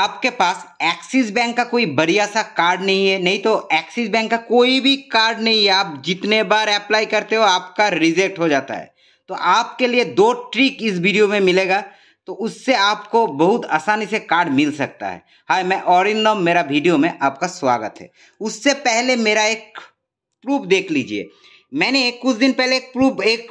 आपके पास axis Bank का कोई बढ़िया सा कार्ड नहीं है नहीं तो एक्सिस बैंक का कोई भी कार्ड नहीं है आप जितने बार अप्लाई करते हो आपका रिजेक्ट हो जाता है तो आपके लिए दो ट्रिक इस वीडियो में मिलेगा तो उससे आपको बहुत आसानी से कार्ड मिल सकता है हाय मैं और इन मेरा वीडियो में आपका स्वागत है उससे पहले मेरा एक प्रूफ देख लीजिए मैंने कुछ दिन पहले एक प्रूफ एक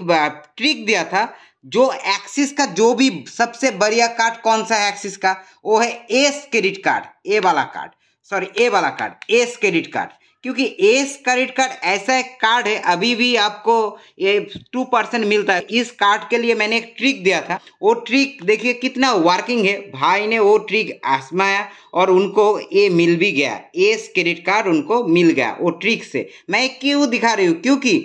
ट्रिक दिया था जो एक्सिस का जो भी सबसे बढ़िया कार्ड कौन सा है एक्सिस का वो है एस क्रेडिट कार्ड ए वाला कार्ड सॉरी ए वाला कार्ड एस क्रेडिट कार्ड क्योंकि एस क्रेडिट कार्ड ऐसा एक कार्ड है अभी भी आपको ये टू परसेंट मिलता है इस कार्ड के लिए मैंने एक ट्रिक दिया था वो ट्रिक देखिए कितना वर्किंग है भाई ने वो ट्रिक आसमाया और उनको ये मिल भी गया एस क्रेडिट कार्ड उनको मिल गया वो ट्रिक से मैं क्यों दिखा रही हूँ क्योंकि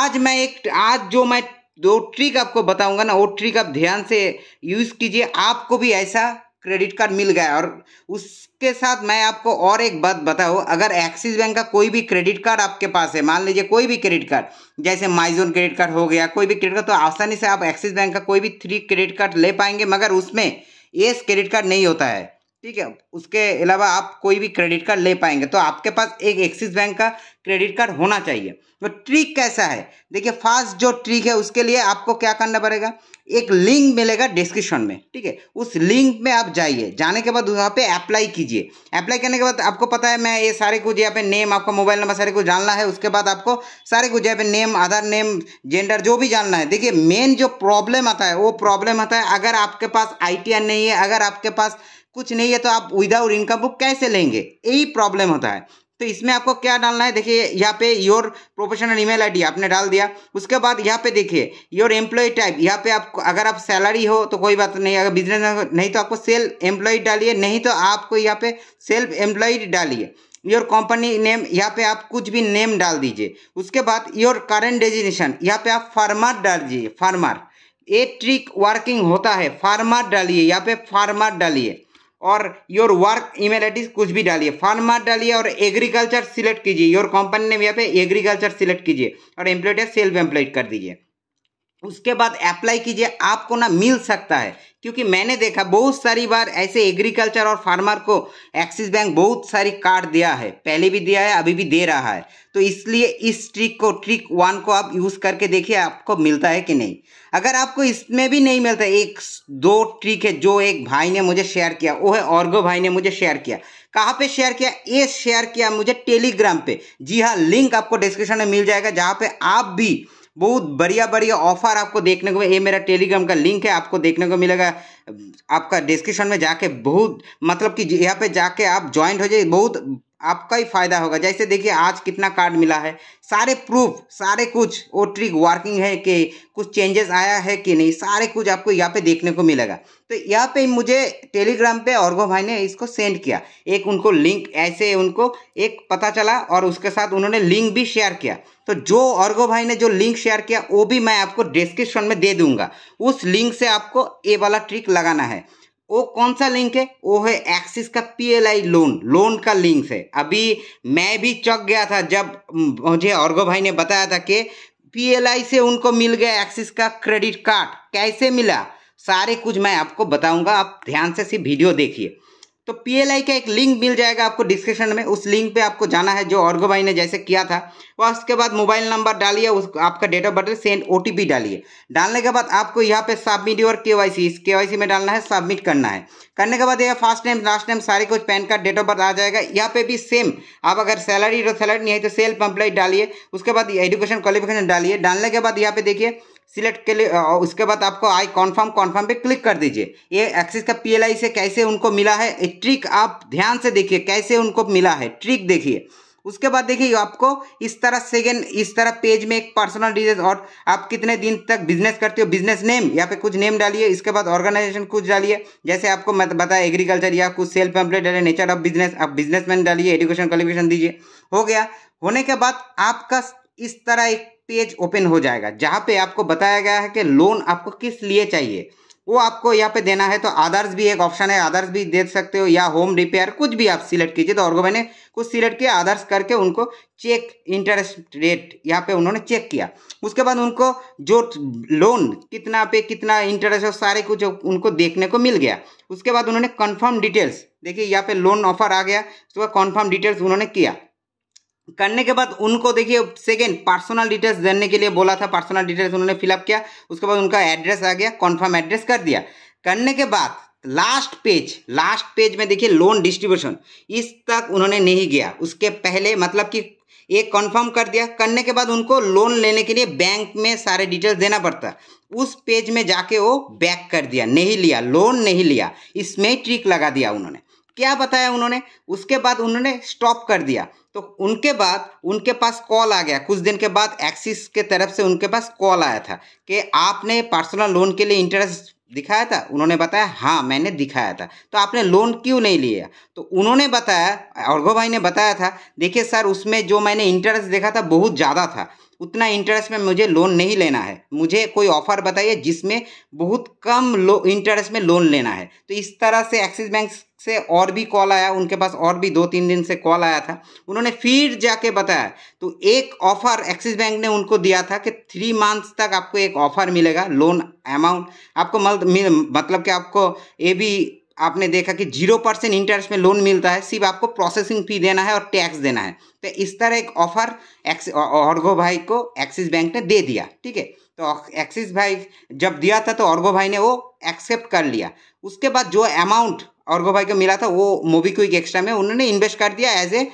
आज मैं एक आज जो मैं दो ट्रिक आपको बताऊंगा ना वो ट्रिक आप ध्यान से यूज़ कीजिए आपको भी ऐसा क्रेडिट कार्ड मिल गया और उसके साथ मैं आपको और एक बात बताऊँ अगर एक्सिस बैंक का कोई भी क्रेडिट कार्ड आपके पास है मान लीजिए कोई भी क्रेडिट कार्ड जैसे माइजोन क्रेडिट कार्ड हो गया कोई भी क्रेडिट कार्ड तो आसानी से आप एक्सिस बैंक का कोई भी थ्री क्रेडिट कार्ड ले पाएंगे मगर उसमें एस क्रेडिट कार्ड नहीं होता है ठीक है उसके अलावा आप कोई भी क्रेडिट कार्ड ले पाएंगे तो आपके पास एक एक्सिस बैंक का क्रेडिट कार्ड होना चाहिए तो ट्रिक कैसा है देखिए फास्ट जो ट्रिक है उसके लिए आपको क्या करना पड़ेगा एक लिंक मिलेगा डिस्क्रिप्शन में ठीक है उस लिंक में आप जाइए जाने के बाद वहाँ पे अप्लाई कीजिए अप्लाई करने के बाद आपको पता है मैं ये सारे कुछ यहाँ पे नेम आपका मोबाइल नंबर सारे कुछ जानना है उसके बाद आपको सारे कुछ यहाँ पे नेम आधार नेम जेंडर जो भी जानना है देखिए मेन जो प्रॉब्लम आता है वो प्रॉब्लम आता है अगर आपके पास आई नहीं है अगर आपके पास कुछ नहीं है तो आप विदाउट इनकम बुक कैसे लेंगे यही प्रॉब्लम होता है तो इसमें आपको क्या डालना है देखिए यहाँ पे योर प्रोफेशनल ईमेल आईडी आपने डाल दिया उसके बाद यहाँ पे देखिए योर एम्प्लॉय टाइप यहाँ पे आप अगर आप सैलरी हो तो कोई बात नहीं अगर बिजनेस नहीं तो आपको सेल्फ एम्प्लॉय डालिए नहीं तो आपको यहाँ पे सेल्फ एम्प्लॉय डालिए योर कंपनी नेम यहाँ पे आप कुछ भी नेम डाल दीजिए उसके बाद योर करेंट डेजिनेशन यहाँ पे आप फार्मर डाल दीजिए फार्मर ए ट्रिक वर्किंग होता है फार्मर डालिए यहाँ पे फार्मर डालिए और योर वर्क ईमेल आई कुछ भी डालिए फार्मर डालिए और एग्रीकल्चर सिलेक्ट कीजिए योर कंपनी भी यहाँ पे एग्रीकल्चर सिलेक्ट कीजिए और एम्प्लॉयड सेल्फ एम्प्लॉयड कर दीजिए उसके बाद अप्लाई कीजिए आपको ना मिल सकता है क्योंकि मैंने देखा बहुत सारी बार ऐसे एग्रीकल्चर और फार्मर को एक्सिस बैंक बहुत सारी कार्ड दिया है पहले भी दिया है अभी भी दे रहा है तो इसलिए इस ट्रिक को ट्रिक वन को आप यूज़ करके देखिए आपको मिलता है कि नहीं अगर आपको इसमें भी नहीं मिलता एक दो ट्रिक है जो एक भाई ने मुझे शेयर किया वो है ऑर्गो भाई ने मुझे शेयर किया कहाँ पे शेयर किया ये शेयर किया मुझे टेलीग्राम पे जी हाँ लिंक आपको डिस्क्रिप्शन में मिल जाएगा जहाँ पे आप भी बहुत बढ़िया बढ़िया ऑफर आपको देखने को ये मेरा टेलीग्राम का लिंक है आपको देखने को मिलेगा आपका डिस्क्रिप्शन में जाके बहुत मतलब कि यहाँ पे जाके आप ज्वाइंट हो जाइए बहुत आपका ही फायदा होगा जैसे देखिए आज कितना कार्ड मिला है सारे प्रूफ सारे कुछ वो ट्रिक वर्किंग है कि कुछ चेंजेस आया है कि नहीं सारे कुछ आपको यहाँ पे देखने को मिलेगा तो यहाँ पे मुझे टेलीग्राम पे औरगो भाई ने इसको सेंड किया एक उनको लिंक ऐसे उनको एक पता चला और उसके साथ उन्होंने लिंक भी शेयर किया तो जो औरगो भाई ने जो लिंक शेयर किया वो भी मैं आपको डिस्क्रिप्शन में दे दूंगा उस लिंक से आपको ए वाला ट्रिक लगाना है वो कौन सा लिंक है वो है एक्सिस का पीएलआई लोन लोन का लिंक है अभी मैं भी चौक गया था जब मुझे औरगो भाई ने बताया था कि पीएलआई से उनको मिल गया एक्सिस का क्रेडिट कार्ड कैसे मिला सारे कुछ मैं आपको बताऊंगा आप ध्यान से सिर्फ वीडियो देखिए तो पीएलआई का एक लिंक मिल जाएगा आपको डिस्क्रिप्शन में उस लिंक पे आपको जाना है जो ऑर्गो भाई ने जैसे किया था वह उसके बाद मोबाइल नंबर डालिए उस आपका डेट ऑफ बर्थ सेंड ओ डालिए डालने के बाद आपको यहाँ पे सबमिट और के वाई इस के में डालना है सबमिट करना है करने के बाद यह फर्स्ट नेम लास्ट नेम सारे कुछ PAN card date of birth आ जाएगा यहाँ पे भी सेम आप अगर सैलरी तो सैलरी नहीं है तो सेल्फ एम्प्लॉय डालिए उसके बाद एजुकेशन क्वालिफिकेशन डालिए डालने के बाद यहाँ पे देखिए सिलेक्ट के लिए उसके बाद आपको आई कॉन्फर्म कॉन्फर्म पे क्लिक कर दीजिए ये एक्सिस का पी से कैसे उनको मिला है एक ट्रिक आप ध्यान से देखिए कैसे उनको मिला है ट्रिक देखिए उसके बाद देखिए आपको इस तरह सेकेंड इस तरह पेज में एक पर्सनल डिटेल्स और आप कितने दिन तक बिजनेस करते हो बिजनेस नेम या पे कुछ नेम डालिए इसके बाद ऑर्गेनाइजेशन कुछ डालिए जैसे आपको मैं बताया एग्रीकल्चर या कुछ सेल्फ एम्प्लॉय डालिए नेचर ऑफ बिजनेस आप बिजनेसमैन डालिए एजुकेशन क्वालिफिकेशन दीजिए हो गया होने के बाद आपका इस तरह एक पेज ओपन हो जाएगा जहाँ पे आपको बताया गया है कि लोन आपको किस लिए चाहिए वो आपको यहाँ पे देना है तो आदर्श भी एक ऑप्शन है आदर्श भी दे सकते हो या होम रिपेयर कुछ भी आप सिलेक्ट कीजिए तो और मैंने कुछ सिलेक्ट किया आदर्श करके उनको चेक इंटरेस्ट रेट यहाँ पे उन्होंने चेक किया उसके बाद उनको जो लोन कितना पे कितना इंटरेस्ट है सारे कुछ उनको देखने को मिल गया उसके बाद उन्होंने कन्फर्म डिटेल्स देखिए यहाँ पे लोन ऑफर आ गया उसके बाद कन्फर्म डिटेल्स उन्होंने किया करने के बाद उनको देखिए सेकेंड पर्सनल डिटेल्स देने के लिए बोला था पर्सनल डिटेल्स उन्होंने फिलअप किया उसके बाद उनका एड्रेस आ गया कॉन्फर्म एड्रेस कर दिया करने के बाद लास्ट पेज लास्ट पेज में देखिए लोन डिस्ट्रीब्यूशन इस तक उन्होंने नहीं गया उसके पहले मतलब कि एक कन्फर्म कर दिया करने के बाद उनको लोन लेने के लिए बैंक में सारे डिटेल्स देना पड़ता उस पेज में जाके वो बैक कर दिया नहीं लिया लोन नहीं लिया इसमें ट्रिक लगा दिया उन्होंने क्या बताया उन्होंने उसके बाद उन्होंने स्टॉप कर दिया तो उनके बाद उनके पास कॉल आ गया कुछ दिन के बाद एक्सिस के तरफ से उनके पास कॉल आया था कि आपने पर्सनल लोन के लिए इंटरेस्ट दिखाया था उन्होंने बताया हाँ मैंने दिखाया था तो आपने लोन क्यों नहीं लिया तो उन्होंने बताया अर्घो भाई ने बताया था देखिए सर उसमें जो मैंने इंटरेस्ट देखा था बहुत ज़्यादा था उतना इंटरेस्ट में मुझे लोन नहीं लेना है मुझे कोई ऑफर बताइए जिसमें बहुत कम लो इंटरेस्ट में लोन लेना है तो इस तरह से एक्सिस बैंक से और भी कॉल आया उनके पास और भी दो तीन दिन से कॉल आया था उन्होंने फिर जाके बताया तो एक ऑफर एक्सिस बैंक ने उनको दिया था कि थ्री मंथ्स तक आपको एक ऑफर मिलेगा लोन अमाउंट आपको मतलब कि आपको ए बी आपने देखा कि जीरो परसेंट इंटरेस्ट में लोन मिलता है सिर्फ आपको प्रोसेसिंग फी देना है और टैक्स देना है तो इस तरह एक ऑफर औरगो भाई को एक्सिस बैंक ने दे दिया ठीक है तो एक्सिस भाई जब दिया था तो औरगो भाई ने वो एक्सेप्ट कर लिया उसके बाद जो अमाउंट औरगो भाई को मिला था वो मोबी क्विक एक्स्ट्रा में उन्होंने इन्वेस्ट कर दिया एज ए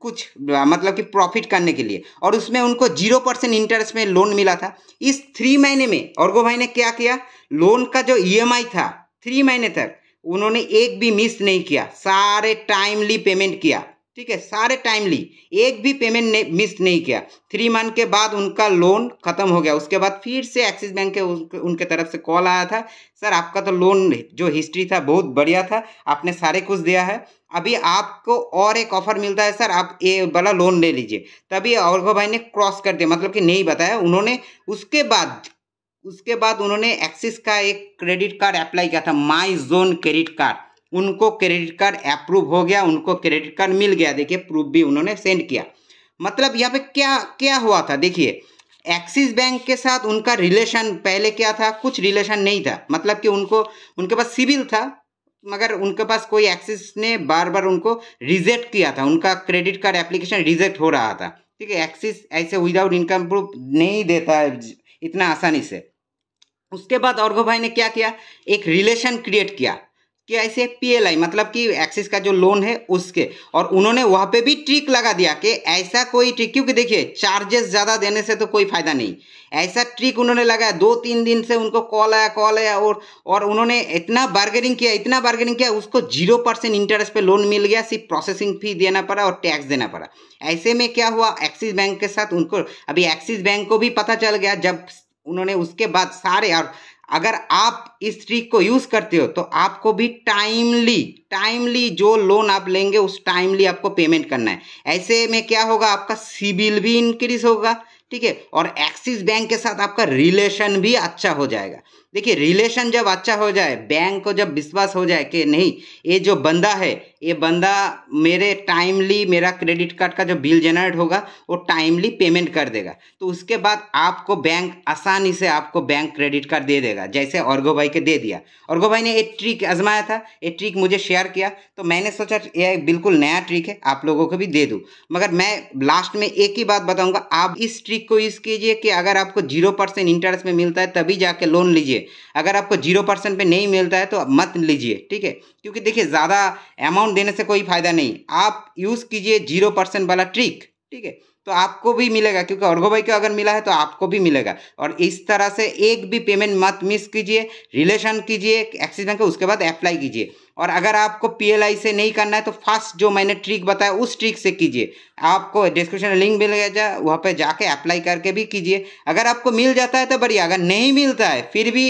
कुछ मतलब कि प्रॉफिट करने के लिए और उसमें उनको जीरो परसेंट इंटरेस्ट में लोन मिला था इस थ्री महीने में औरगो भाई ने क्या किया लोन का जो ईएमआई e था थ्री महीने तक उन्होंने एक भी मिस नहीं किया सारे टाइमली पेमेंट किया ठीक है सारे टाइमली एक भी पेमेंट ने मिस नहीं किया थ्री मंथ के बाद उनका लोन खत्म हो गया उसके बाद फिर से एक्सिस बैंक के उनके, उनके तरफ से कॉल आया था सर आपका तो लोन जो हिस्ट्री था बहुत बढ़िया था आपने सारे कुछ दिया है अभी आपको और एक ऑफर मिलता है सर आप ये वाला लोन ले लीजिए तभी और भाई ने क्रॉस कर दिया मतलब कि नहीं बताया उन्होंने उसके बाद उसके बाद उन्होंने एक्सिस का एक क्रेडिट कार्ड अप्लाई किया था माई जोन क्रेडिट कार्ड उनको क्रेडिट कार्ड अप्रूव हो गया उनको क्रेडिट कार्ड मिल गया देखिए प्रूफ भी उन्होंने सेंड किया मतलब यहाँ पे क्या क्या हुआ था देखिए एक्सिस बैंक के साथ उनका रिलेशन पहले क्या था कुछ रिलेशन नहीं था मतलब कि उनको उनके पास सिविल था मगर उनके पास कोई एक्सिस ने बार बार उनको रिजेक्ट किया था उनका क्रेडिट कार्ड एप्लीकेशन रिजेक्ट हो रहा था ठीक है एक्सिस ऐसे विदाउट इनकम प्रूफ नहीं देता इतना आसानी से उसके बाद और भाई ने क्या किया एक रिलेशन क्रिएट किया कि ऐसे पीएलआई मतलब कि एक्सिस का जो लोन है उसके और उन्होंने वहाँ पे भी ट्रिक लगा दिया कि ऐसा कोई ट्रिक क्योंकि देखिए चार्जेस ज़्यादा देने से तो कोई फायदा नहीं ऐसा ट्रिक उन्होंने लगाया दो तीन दिन से उनको कॉल आया कॉल आया और और उन्होंने इतना बार्गेनिंग किया इतना बार्गेनिंग किया उसको जीरो परसेंट इंटरेस्ट पे लोन मिल गया सिर्फ प्रोसेसिंग फी देना पड़ा और टैक्स देना पड़ा ऐसे में क्या हुआ एक्सिस बैंक के साथ उनको अभी एक्सिस बैंक को भी पता चल गया जब उन्होंने उसके बाद सारे और अगर आप इस ट्रिक को यूज़ करते हो तो आपको भी टाइमली टाइमली जो लोन आप लेंगे उस टाइमली आपको पेमेंट करना है ऐसे में क्या होगा आपका सिबिल भी इंक्रीज होगा ठीक है और एक्सिस बैंक के साथ आपका रिलेशन भी अच्छा हो जाएगा देखिए रिलेशन जब अच्छा हो जाए बैंक को जब विश्वास हो जाए कि नहीं ये जो बंदा है ये बंदा मेरे टाइमली मेरा क्रेडिट कार्ड का जो बिल जनरेट होगा वो टाइमली पेमेंट कर देगा तो उसके बाद आपको बैंक आसानी से आपको बैंक क्रेडिट कार्ड दे देगा जैसे औरगो भाई के दे दिया औरगो भाई ने एक ट्रिक आजमाया था ये ट्रिक मुझे शेयर किया तो मैंने सोचा ये बिल्कुल नया ट्रिक है आप लोगों को भी दे दूँ मगर मैं लास्ट में एक ही बात बताऊँगा आप इस ट्रिक को यूज़ कीजिए कि अगर आपको जीरो परसेंट इंटरेस्ट में मिलता है तभी जाके लोन लीजिए अगर आपको जीरो परसेंट पर नहीं मिलता है तो मत लीजिए ठीक है क्योंकि देखिए ज़्यादा अमाउंट देने से कोई फ़ायदा नहीं आप यूज़ कीजिए जीरो परसेंट वाला ट्रिक ठीक है तो आपको भी मिलेगा क्योंकि अर्घो भाई को अगर मिला है तो आपको भी मिलेगा और इस तरह से एक भी पेमेंट मत मिस कीजिए रिलेशन कीजिए एक्सिस बैंक उसके बाद अप्लाई कीजिए और अगर आपको पी से नहीं करना है तो फर्स्ट जो मैंने ट्रिक बताया उस ट्रिक से कीजिए आपको डिस्क्रिप्शन में लिंक मिल गया वहाँ पर जाके अप्लाई करके भी कीजिए अगर आपको मिल जाता है तो बढ़िया अगर नहीं मिलता है फिर भी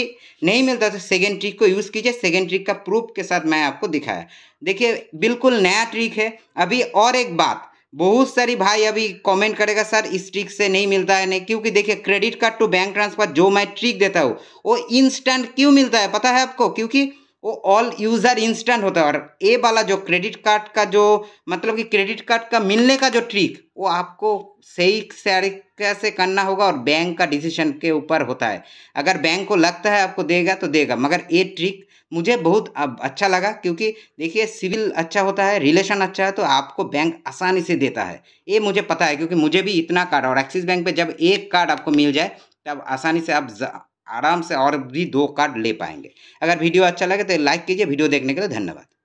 नहीं मिलता तो सेकेंड ट्रिक को यूज़ कीजिए सेकेंड ट्रिक का प्रूफ के साथ मैं आपको दिखाया देखिए बिल्कुल नया ट्रिक है अभी और एक बात बहुत सारी भाई अभी कमेंट करेगा सर इस ट्रिक से नहीं मिलता है नहीं क्योंकि देखिए credit card to bank transfer जो मैं ट्रिक देता हूँ वो इंस्टेंट क्यों मिलता है पता है आपको क्योंकि वो ऑल यूज़र इंस्टेंट होता है और ए वाला जो क्रेडिट कार्ड का जो मतलब कि क्रेडिट कार्ड का मिलने का जो ट्रिक वो आपको सही तरीके से करना होगा और बैंक का डिसीजन के ऊपर होता है अगर बैंक को लगता है आपको देगा तो देगा मगर ये ट्रिक मुझे बहुत अब अच्छा लगा क्योंकि देखिए सिविल अच्छा होता है रिलेशन अच्छा है तो आपको बैंक आसानी से देता है ये मुझे पता है क्योंकि मुझे भी इतना कार्ड और एक्सिस बैंक पे जब एक कार्ड आपको मिल जाए तब आसानी से आप आराम से और भी दो कार्ड ले पाएंगे अगर वीडियो अच्छा लगे तो लाइक कीजिए वीडियो देखने के लिए धन्यवाद